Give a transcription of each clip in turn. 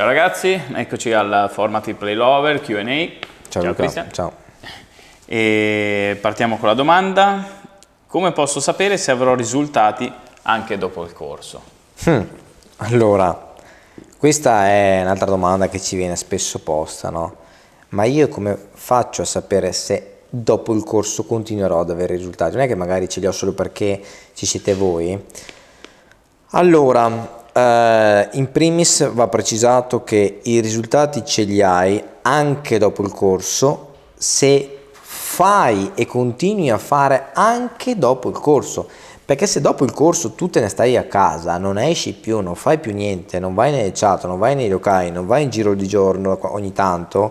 Ciao ragazzi, eccoci al format di Playlover Q&A. Ciao, ciao Luca, ciao. E partiamo con la domanda. Come posso sapere se avrò risultati anche dopo il corso? Hmm. Allora, questa è un'altra domanda che ci viene spesso posta, no? Ma io come faccio a sapere se dopo il corso continuerò ad avere risultati? Non è che magari ce li ho solo perché ci siete voi. Allora, Uh, in primis va precisato che i risultati ce li hai anche dopo il corso se fai e continui a fare anche dopo il corso. Perché se dopo il corso tu te ne stai a casa, non esci più, non fai più niente, non vai nelle chat, non vai nei locali, non vai in giro di giorno ogni tanto,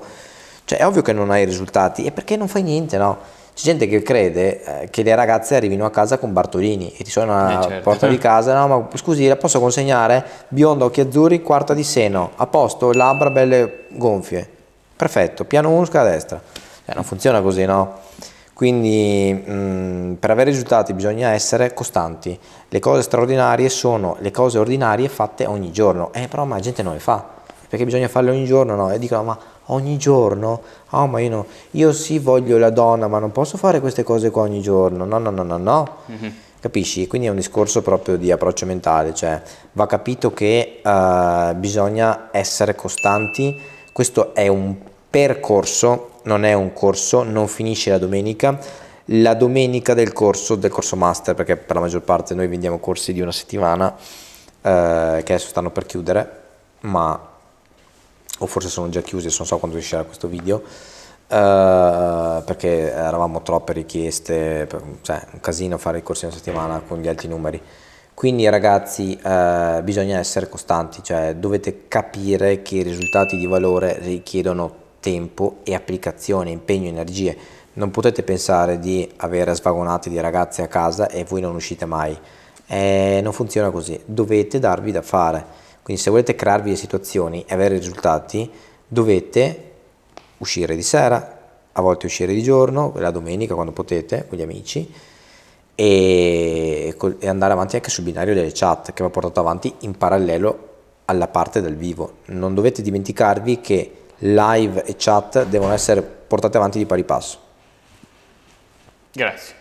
cioè è ovvio che non hai risultati. E perché non fai niente, no? C'è gente che crede eh, che le ragazze arrivino a casa con Bartolini e ti suona eh certo. porta di casa, no ma scusi la posso consegnare? Biondo, occhi azzurri, quarta di seno, a posto, labbra belle gonfie, perfetto, piano 1, a destra. Eh, non funziona così, no? Quindi mh, mm, per avere risultati bisogna essere costanti. Le cose straordinarie sono le cose ordinarie fatte ogni giorno, eh, però ma la gente non le fa, perché bisogna farle ogni giorno, no? E dicono ma ogni giorno, oh, ma io no, io sì voglio la donna, ma non posso fare queste cose qua ogni giorno, no, no, no, no, no. Mm-hmm. Capisci? Quindi è un discorso proprio di approccio mentale, cioè va capito che uh, bisogna essere costanti, questo è un percorso, non è un corso, non finisce la domenica, la domenica del corso, del corso master, perché per la maggior parte noi vendiamo corsi di una settimana, eh, che adesso stanno per chiudere, ma o forse sono già chiusi, non so quando uscirà questo video, eh, perché eravamo troppe richieste, per, cioè un casino fare il corso in una settimana con gli alti numeri. Quindi ragazzi eh, bisogna essere costanti, cioè dovete capire che i risultati di valore richiedono tempo e applicazione, impegno, energie. Non potete pensare di avere svagonate di ragazze a casa e voi non uscite mai. Eh, non funziona così, dovete darvi da fare. Quindi se volete crearvi le situazioni e avere risultati, dovete uscire di sera, a volte uscire di giorno, la domenica quando potete, con gli amici, e, e andare avanti anche sul binario delle chat che va portato avanti in parallelo alla parte del vivo. Non dovete dimenticarvi che live e chat devono essere portate avanti di pari passo. Grazie.